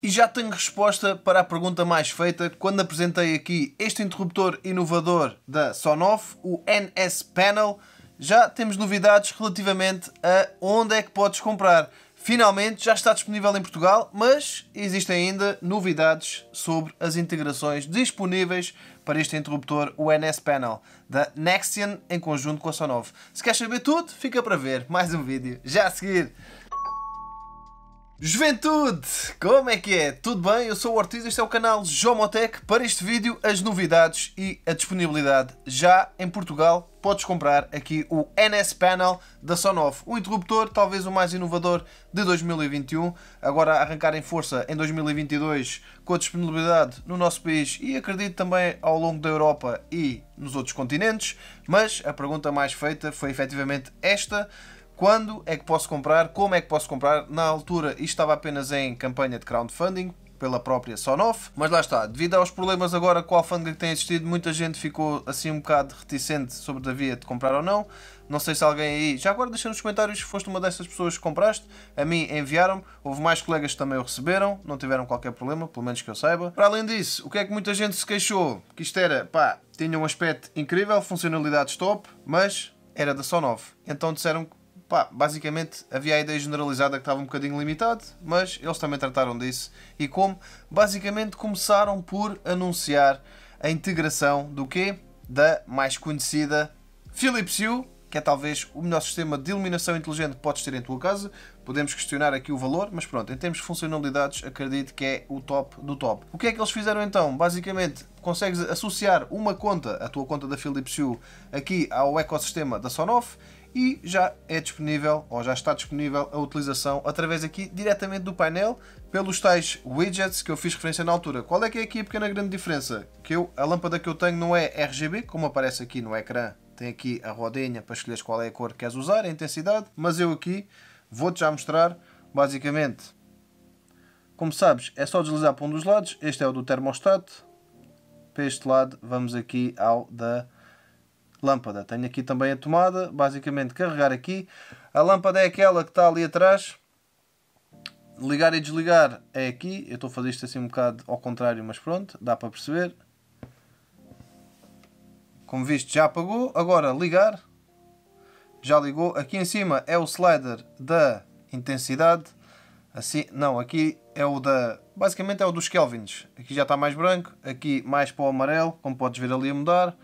E já tenho resposta para a pergunta mais feita quando apresentei aqui este interruptor inovador da Sonoff, o NS Panel. Já temos novidades relativamente a onde é que podes comprar. Finalmente já está disponível em Portugal, mas existem ainda novidades sobre as integrações disponíveis para este interruptor o NS Panel da Nexian em conjunto com a Sonov. Se quer saber tudo, fica para ver mais um vídeo já a seguir. Juventude! Como é que é? Tudo bem? Eu sou o Ortiz, este é o canal Jomotec. Para este vídeo, as novidades e a disponibilidade. Já em Portugal, podes comprar aqui o NS Panel da Sonoff. Um interruptor, talvez o mais inovador de 2021. Agora a arrancar em força em 2022 com a disponibilidade no nosso país e acredito também ao longo da Europa e nos outros continentes. Mas a pergunta mais feita foi efetivamente esta. Quando é que posso comprar? Como é que posso comprar? Na altura isto estava apenas em campanha de crowdfunding, pela própria Sonoff. Mas lá está, devido aos problemas agora com a alfândega que tem existido, muita gente ficou assim um bocado reticente sobre a via de comprar ou não. Não sei se alguém aí. Já agora deixa nos comentários se foste uma dessas pessoas que compraste. A mim enviaram. -me. Houve mais colegas que também o receberam. Não tiveram qualquer problema, pelo menos que eu saiba. Para além disso, o que é que muita gente se queixou? Que isto era, pá, tinha um aspecto incrível, funcionalidades top, mas era da Sonoff. Então disseram que pá, basicamente havia a ideia generalizada que estava um bocadinho limitado, mas eles também trataram disso. E como? Basicamente começaram por anunciar a integração do quê? Da mais conhecida Philips Hue, que é talvez o melhor sistema de iluminação inteligente que podes ter em tua casa. Podemos questionar aqui o valor, mas pronto, em termos de funcionalidades, acredito que é o top do top. O que é que eles fizeram então? Basicamente, consegues associar uma conta, a tua conta da Philips Hue, aqui ao ecossistema da Sonoff e já é disponível ou já está disponível a utilização através aqui diretamente do painel pelos tais widgets que eu fiz referência na altura. Qual é que é aqui a pequena grande diferença? Que eu, a lâmpada que eu tenho não é RGB, como aparece aqui no ecrã, tem aqui a rodinha para escolheres qual é a cor que queres usar, a intensidade, mas eu aqui vou-te já mostrar basicamente. Como sabes, é só deslizar para um dos lados, este é o do termostato, para este lado vamos aqui ao da lâmpada. Tenho aqui também a tomada, basicamente carregar aqui. A lâmpada é aquela que está ali atrás. Ligar e desligar é aqui. Eu estou a fazer isto assim um bocado ao contrário, mas pronto, dá para perceber. Como viste, já apagou. Agora ligar. Já ligou. Aqui em cima é o slider da intensidade. Assim, não, aqui é o da... Basicamente é o dos kelvins. Aqui já está mais branco. Aqui mais para o amarelo, como podes ver ali a mudar.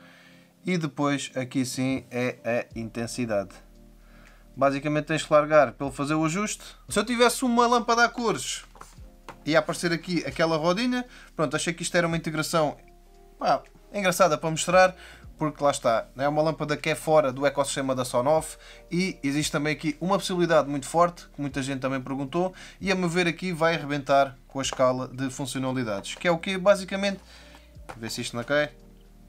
E depois, aqui sim, é a intensidade. Basicamente tens que largar pelo fazer o ajuste. Se eu tivesse uma lâmpada a cores, ia aparecer aqui aquela rodinha. Pronto, achei que isto era uma integração pá, engraçada para mostrar, porque lá está, é uma lâmpada que é fora do ecossistema da Sonoff e existe também aqui uma possibilidade muito forte, que muita gente também perguntou, e a meu ver aqui vai arrebentar com a escala de funcionalidades, que é o que basicamente, ver se isto não cai,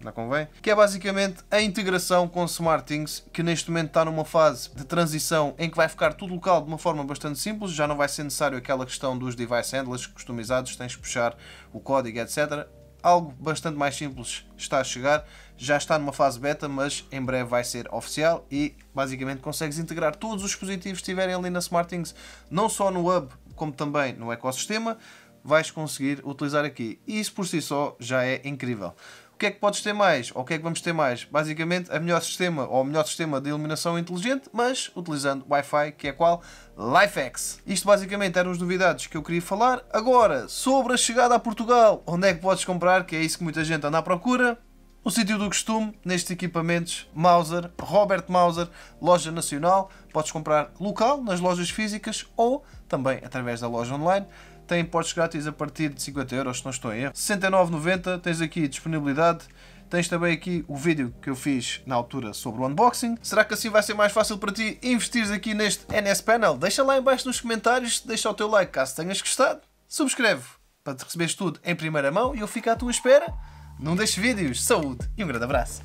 não convém? Que é basicamente a integração com SmartThings, que neste momento está numa fase de transição em que vai ficar tudo local de uma forma bastante simples, já não vai ser necessário aquela questão dos device handlers customizados, tens que puxar o código, etc. Algo bastante mais simples está a chegar, já está numa fase beta, mas em breve vai ser oficial e basicamente consegues integrar todos os dispositivos que estiverem ali na SmartThings, não só no hub, como também no ecossistema, vais conseguir utilizar aqui. E isso por si só já é incrível o que é que podes ter mais? Ou o que é que vamos ter mais? Basicamente, a melhor sistema ou o melhor sistema de iluminação inteligente, mas utilizando Wi-Fi, que é qual? LifeX. Isto basicamente eram as novidades que eu queria falar. Agora, sobre a chegada a Portugal, onde é que podes comprar? Que é isso que muita gente anda à procura. O sítio do costume, nestes equipamentos, Mauser, Robert Mauser, loja nacional. Podes comprar local, nas lojas físicas ou também através da loja online tem portes grátis a partir de 50 euros, se não estou em erro. 69,90 tens aqui disponibilidade. Tens também aqui o vídeo que eu fiz na altura sobre o unboxing. Será que assim vai ser mais fácil para ti investir aqui neste NS Panel? Deixa lá embaixo nos comentários, deixa o teu like caso tenhas gostado. Subscreve para te receberes tudo em primeira mão e eu fico à tua espera. Não deixes vídeos, saúde e um grande abraço.